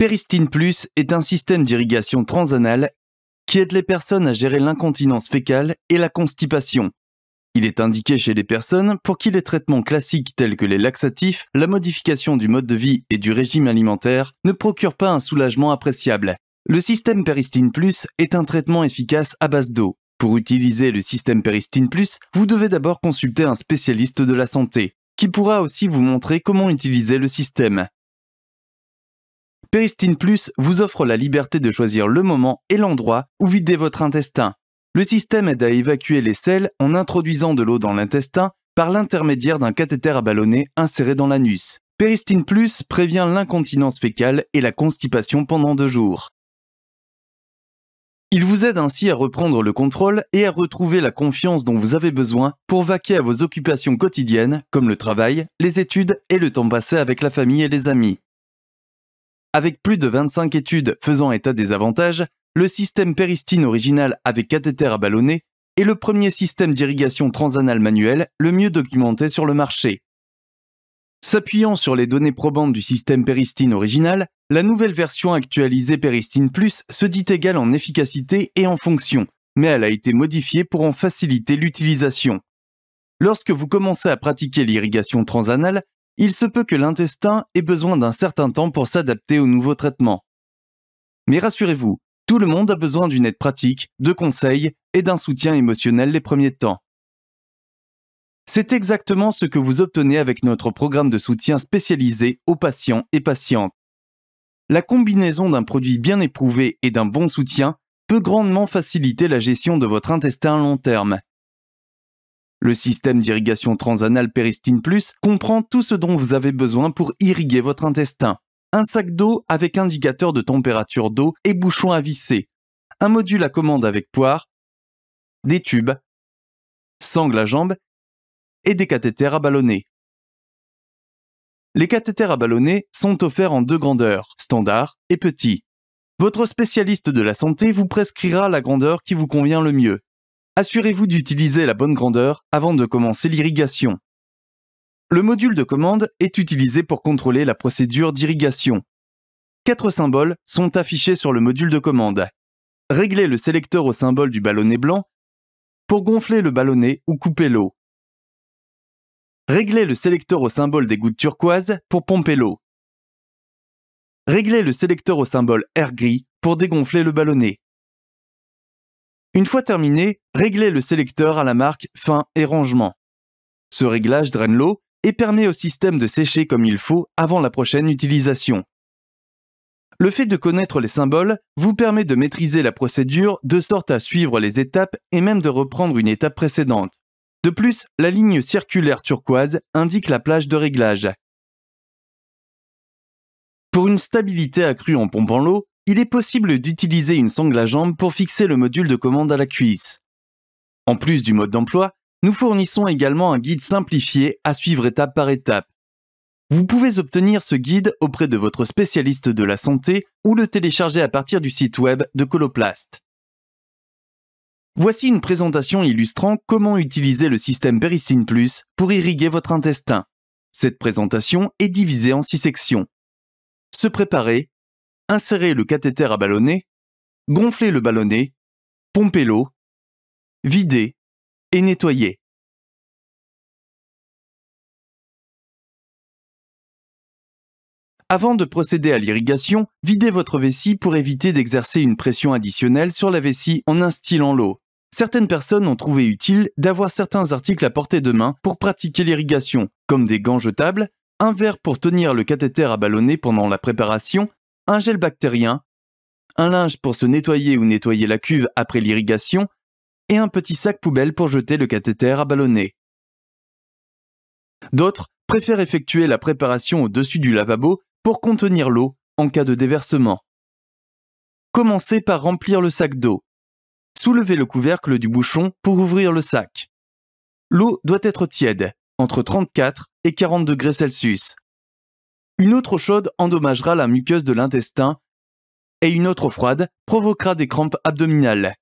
Péristine Plus est un système d'irrigation transanale qui aide les personnes à gérer l'incontinence fécale et la constipation. Il est indiqué chez les personnes pour qui les traitements classiques tels que les laxatifs, la modification du mode de vie et du régime alimentaire ne procurent pas un soulagement appréciable. Le système Peristine Plus est un traitement efficace à base d'eau. Pour utiliser le système Peristine Plus, vous devez d'abord consulter un spécialiste de la santé, qui pourra aussi vous montrer comment utiliser le système. Péristine Plus vous offre la liberté de choisir le moment et l'endroit où vider votre intestin. Le système aide à évacuer les selles en introduisant de l'eau dans l'intestin par l'intermédiaire d'un cathéter à inséré dans l'anus. Péristine Plus prévient l'incontinence fécale et la constipation pendant deux jours. Il vous aide ainsi à reprendre le contrôle et à retrouver la confiance dont vous avez besoin pour vaquer à vos occupations quotidiennes, comme le travail, les études et le temps passé avec la famille et les amis. Avec plus de 25 études faisant état des avantages, le système péristine original avec cathéter à ballonner est le premier système d'irrigation transanale manuel le mieux documenté sur le marché. S'appuyant sur les données probantes du système péristine original, la nouvelle version actualisée Péristine Plus se dit égale en efficacité et en fonction, mais elle a été modifiée pour en faciliter l'utilisation. Lorsque vous commencez à pratiquer l'irrigation transanale, il se peut que l'intestin ait besoin d'un certain temps pour s'adapter au nouveau traitement. Mais rassurez-vous, tout le monde a besoin d'une aide pratique, de conseils et d'un soutien émotionnel les premiers temps. C'est exactement ce que vous obtenez avec notre programme de soutien spécialisé aux patients et patientes. La combinaison d'un produit bien éprouvé et d'un bon soutien peut grandement faciliter la gestion de votre intestin à long terme le système d'irrigation transanal Péristine Plus comprend tout ce dont vous avez besoin pour irriguer votre intestin. Un sac d'eau avec indicateur de température d'eau et bouchon à visser. Un module à commande avec poire. Des tubes. Sangle à jambes. Et des cathéters à ballonner. Les cathéters à ballonner sont offerts en deux grandeurs, standard et petit. Votre spécialiste de la santé vous prescrira la grandeur qui vous convient le mieux assurez-vous d'utiliser la bonne grandeur avant de commencer l'irrigation. Le module de commande est utilisé pour contrôler la procédure d'irrigation. Quatre symboles sont affichés sur le module de commande. Réglez le sélecteur au symbole du ballonnet blanc pour gonfler le ballonnet ou couper l'eau. Réglez le sélecteur au symbole des gouttes turquoises pour pomper l'eau. Réglez le sélecteur au symbole air gris pour dégonfler le ballonnet. Une fois terminé, réglez le sélecteur à la marque Fin et Rangement. Ce réglage draine l'eau et permet au système de sécher comme il faut avant la prochaine utilisation. Le fait de connaître les symboles vous permet de maîtriser la procédure de sorte à suivre les étapes et même de reprendre une étape précédente. De plus, la ligne circulaire turquoise indique la plage de réglage. Pour une stabilité accrue en pompant l'eau, il est possible d'utiliser une sangle à jambe pour fixer le module de commande à la cuisse. En plus du mode d'emploi, nous fournissons également un guide simplifié à suivre étape par étape. Vous pouvez obtenir ce guide auprès de votre spécialiste de la santé ou le télécharger à partir du site web de Coloplast. Voici une présentation illustrant comment utiliser le système Peristine Plus pour irriguer votre intestin. Cette présentation est divisée en six sections. Se préparer, insérer le cathéter à ballonnet, gonfler le ballonnet, pomper l'eau, videz et nettoyer. Avant de procéder à l'irrigation, videz votre vessie pour éviter d'exercer une pression additionnelle sur la vessie en instillant l'eau. Certaines personnes ont trouvé utile d'avoir certains articles à portée de main pour pratiquer l'irrigation, comme des gants jetables, un verre pour tenir le cathéter à ballonner pendant la préparation un gel bactérien, un linge pour se nettoyer ou nettoyer la cuve après l'irrigation, et un petit sac poubelle pour jeter le cathéter à ballonner. D'autres préfèrent effectuer la préparation au-dessus du lavabo pour contenir l'eau en cas de déversement. Commencez par remplir le sac d'eau. Soulevez le couvercle du bouchon pour ouvrir le sac. L'eau doit être tiède, entre 34 et 40 degrés Celsius. Une autre chaude endommagera la muqueuse de l'intestin et une autre froide provoquera des crampes abdominales.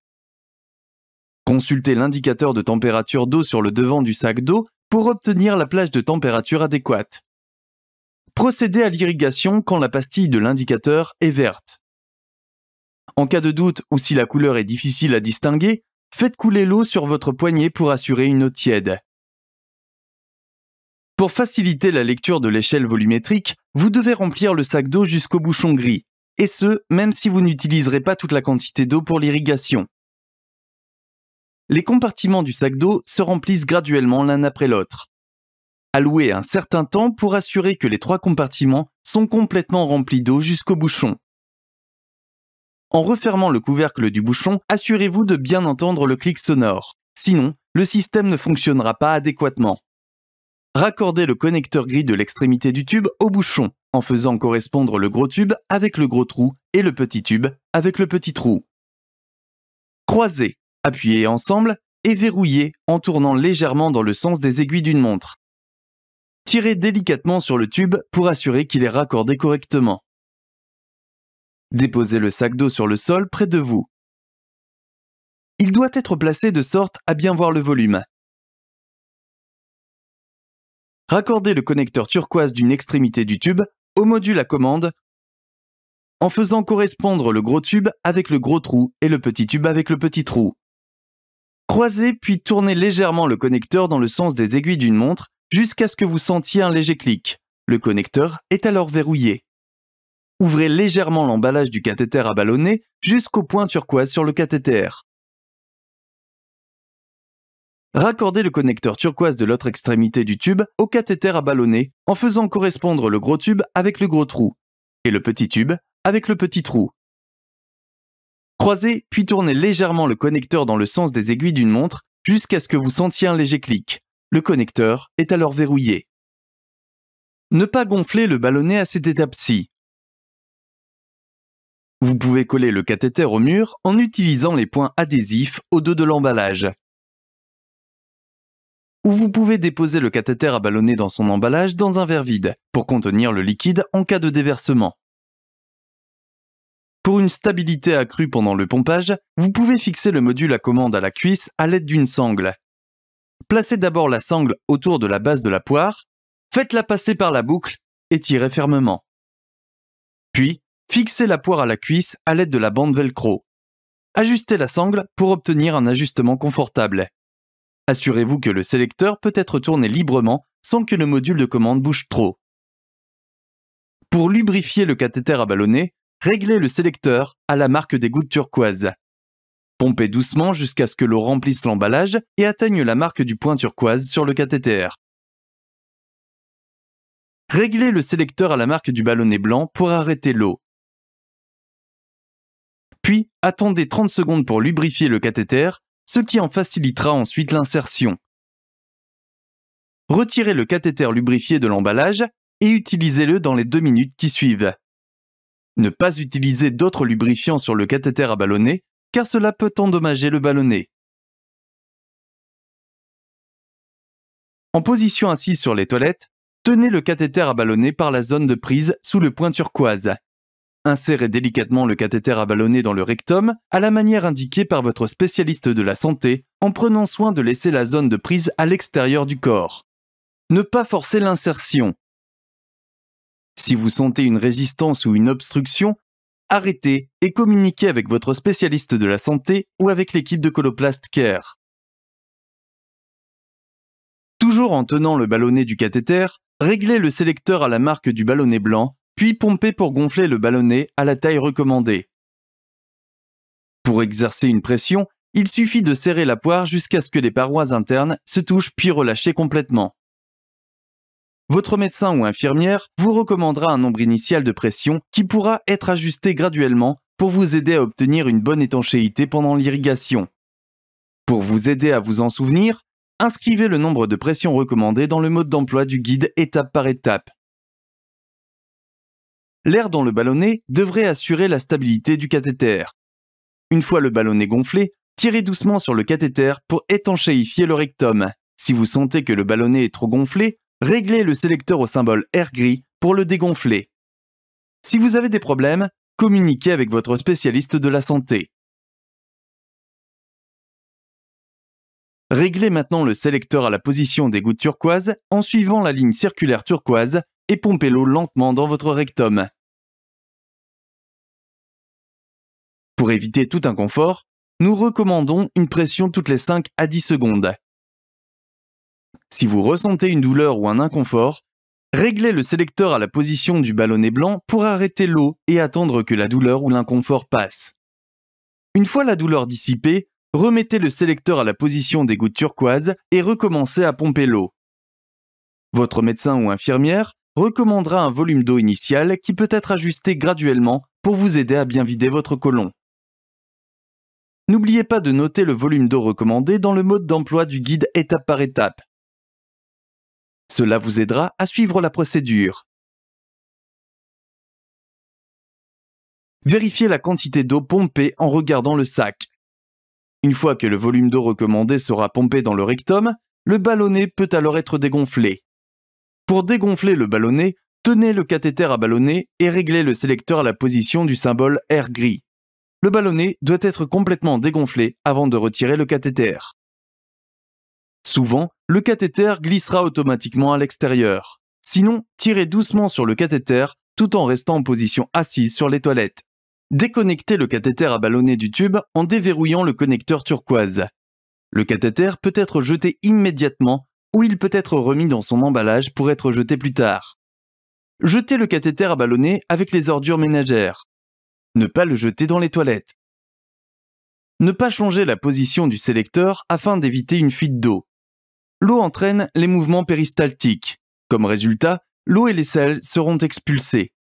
Consultez l'indicateur de température d'eau sur le devant du sac d'eau pour obtenir la plage de température adéquate. Procédez à l'irrigation quand la pastille de l'indicateur est verte. En cas de doute ou si la couleur est difficile à distinguer, faites couler l'eau sur votre poignet pour assurer une eau tiède. Pour faciliter la lecture de l'échelle volumétrique, vous devez remplir le sac d'eau jusqu'au bouchon gris, et ce, même si vous n'utiliserez pas toute la quantité d'eau pour l'irrigation. Les compartiments du sac d'eau se remplissent graduellement l'un après l'autre. Allouez un certain temps pour assurer que les trois compartiments sont complètement remplis d'eau jusqu'au bouchon. En refermant le couvercle du bouchon, assurez-vous de bien entendre le clic sonore. Sinon, le système ne fonctionnera pas adéquatement. Raccordez le connecteur gris de l'extrémité du tube au bouchon en faisant correspondre le gros tube avec le gros trou et le petit tube avec le petit trou. Croisez, appuyez ensemble et verrouillez en tournant légèrement dans le sens des aiguilles d'une montre. Tirez délicatement sur le tube pour assurer qu'il est raccordé correctement. Déposez le sac d'eau sur le sol près de vous. Il doit être placé de sorte à bien voir le volume Raccordez le connecteur turquoise d'une extrémité du tube au module à commande en faisant correspondre le gros tube avec le gros trou et le petit tube avec le petit trou. Croisez puis tournez légèrement le connecteur dans le sens des aiguilles d'une montre jusqu'à ce que vous sentiez un léger clic. Le connecteur est alors verrouillé. Ouvrez légèrement l'emballage du cathéter à ballonner jusqu'au point turquoise sur le cathéter. Raccordez le connecteur turquoise de l'autre extrémité du tube au cathéter à ballonner en faisant correspondre le gros tube avec le gros trou et le petit tube avec le petit trou. Croisez puis tournez légèrement le connecteur dans le sens des aiguilles d'une montre jusqu'à ce que vous sentiez un léger clic. Le connecteur est alors verrouillé. Ne pas gonfler le ballonnet à cette étape-ci. Vous pouvez coller le cathéter au mur en utilisant les points adhésifs au dos de l'emballage ou vous pouvez déposer le cathéter à ballonner dans son emballage dans un verre vide, pour contenir le liquide en cas de déversement. Pour une stabilité accrue pendant le pompage, vous pouvez fixer le module à commande à la cuisse à l'aide d'une sangle. Placez d'abord la sangle autour de la base de la poire, faites-la passer par la boucle et tirez fermement. Puis, fixez la poire à la cuisse à l'aide de la bande velcro. Ajustez la sangle pour obtenir un ajustement confortable. Assurez-vous que le sélecteur peut être tourné librement sans que le module de commande bouge trop. Pour lubrifier le cathéter à ballonnet, réglez le sélecteur à la marque des gouttes turquoise. Pompez doucement jusqu'à ce que l'eau remplisse l'emballage et atteigne la marque du point turquoise sur le cathéter. Réglez le sélecteur à la marque du ballonnet blanc pour arrêter l'eau. Puis, attendez 30 secondes pour lubrifier le cathéter ce qui en facilitera ensuite l'insertion. Retirez le cathéter lubrifié de l'emballage et utilisez-le dans les deux minutes qui suivent. Ne pas utiliser d'autres lubrifiants sur le cathéter à ballonner car cela peut endommager le ballonnet. En position assise sur les toilettes, tenez le cathéter à ballonner par la zone de prise sous le point turquoise. Insérez délicatement le cathéter à ballonnet dans le rectum, à la manière indiquée par votre spécialiste de la santé, en prenant soin de laisser la zone de prise à l'extérieur du corps. Ne pas forcer l'insertion. Si vous sentez une résistance ou une obstruction, arrêtez et communiquez avec votre spécialiste de la santé ou avec l'équipe de Coloplast Care. Toujours en tenant le ballonnet du cathéter, réglez le sélecteur à la marque du ballonnet blanc puis pomper pour gonfler le ballonnet à la taille recommandée. Pour exercer une pression, il suffit de serrer la poire jusqu'à ce que les parois internes se touchent puis relâcher complètement. Votre médecin ou infirmière vous recommandera un nombre initial de pression qui pourra être ajusté graduellement pour vous aider à obtenir une bonne étanchéité pendant l'irrigation. Pour vous aider à vous en souvenir, inscrivez le nombre de pressions recommandées dans le mode d'emploi du guide étape par étape l'air dans le ballonnet devrait assurer la stabilité du cathéter. Une fois le ballonnet gonflé, tirez doucement sur le cathéter pour étanchéifier le rectum. Si vous sentez que le ballonnet est trop gonflé, réglez le sélecteur au symbole air gris pour le dégonfler. Si vous avez des problèmes, communiquez avec votre spécialiste de la santé. Réglez maintenant le sélecteur à la position des gouttes turquoises en suivant la ligne circulaire turquoise et pompez l'eau lentement dans votre rectum. Pour éviter tout inconfort, nous recommandons une pression toutes les 5 à 10 secondes. Si vous ressentez une douleur ou un inconfort, réglez le sélecteur à la position du ballonnet blanc pour arrêter l'eau et attendre que la douleur ou l'inconfort passe. Une fois la douleur dissipée, remettez le sélecteur à la position des gouttes turquoises et recommencez à pomper l'eau. Votre médecin ou infirmière recommandera un volume d'eau initial qui peut être ajusté graduellement pour vous aider à bien vider votre colon. N'oubliez pas de noter le volume d'eau recommandé dans le mode d'emploi du guide étape par étape. Cela vous aidera à suivre la procédure. Vérifiez la quantité d'eau pompée en regardant le sac. Une fois que le volume d'eau recommandé sera pompé dans le rectum, le ballonnet peut alors être dégonflé. Pour dégonfler le ballonnet, tenez le cathéter à ballonnet et réglez le sélecteur à la position du symbole R gris le ballonnet doit être complètement dégonflé avant de retirer le cathéter. Souvent, le cathéter glissera automatiquement à l'extérieur. Sinon, tirez doucement sur le cathéter tout en restant en position assise sur les toilettes. Déconnectez le cathéter à ballonnet du tube en déverrouillant le connecteur turquoise. Le cathéter peut être jeté immédiatement ou il peut être remis dans son emballage pour être jeté plus tard. Jetez le cathéter à ballonnet avec les ordures ménagères ne pas le jeter dans les toilettes. Ne pas changer la position du sélecteur afin d'éviter une fuite d'eau. L'eau entraîne les mouvements péristaltiques. Comme résultat, l'eau et les sels seront expulsés.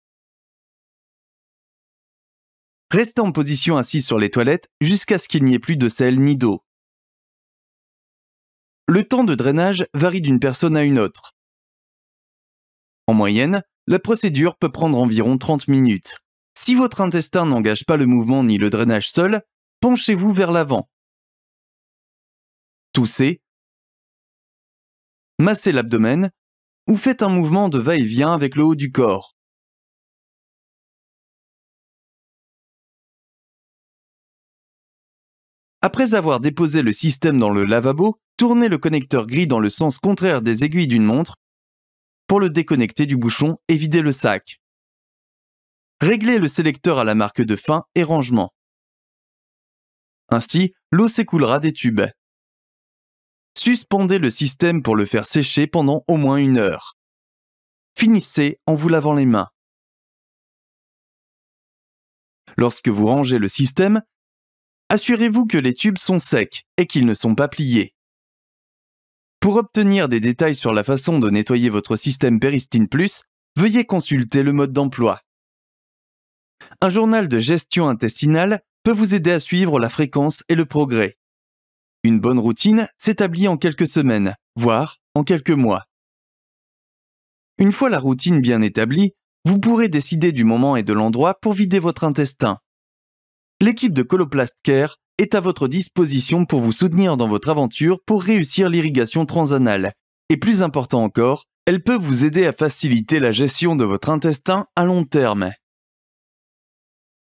Restez en position assise sur les toilettes jusqu'à ce qu'il n'y ait plus de sel ni d'eau. Le temps de drainage varie d'une personne à une autre. En moyenne, la procédure peut prendre environ 30 minutes. Si votre intestin n'engage pas le mouvement ni le drainage seul, penchez-vous vers l'avant. Toussez, massez l'abdomen ou faites un mouvement de va-et-vient avec le haut du corps. Après avoir déposé le système dans le lavabo, tournez le connecteur gris dans le sens contraire des aiguilles d'une montre pour le déconnecter du bouchon et vider le sac. Réglez le sélecteur à la marque de fin et rangement. Ainsi, l'eau s'écoulera des tubes. Suspendez le système pour le faire sécher pendant au moins une heure. Finissez en vous lavant les mains. Lorsque vous rangez le système, assurez-vous que les tubes sont secs et qu'ils ne sont pas pliés. Pour obtenir des détails sur la façon de nettoyer votre système Peristine Plus, veuillez consulter le mode d'emploi. Un journal de gestion intestinale peut vous aider à suivre la fréquence et le progrès. Une bonne routine s'établit en quelques semaines, voire en quelques mois. Une fois la routine bien établie, vous pourrez décider du moment et de l'endroit pour vider votre intestin. L'équipe de Coloplast Care est à votre disposition pour vous soutenir dans votre aventure pour réussir l'irrigation transanale. Et plus important encore, elle peut vous aider à faciliter la gestion de votre intestin à long terme.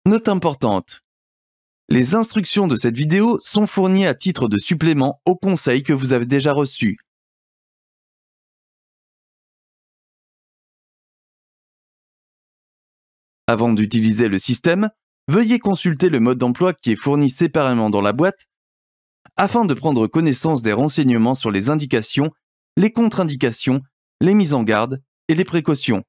Note importante. Les instructions de cette vidéo sont fournies à titre de supplément aux conseils que vous avez déjà reçus. Avant d'utiliser le système, veuillez consulter le mode d'emploi qui est fourni séparément dans la boîte afin de prendre connaissance des renseignements sur les indications, les contre-indications, les mises en garde et les précautions.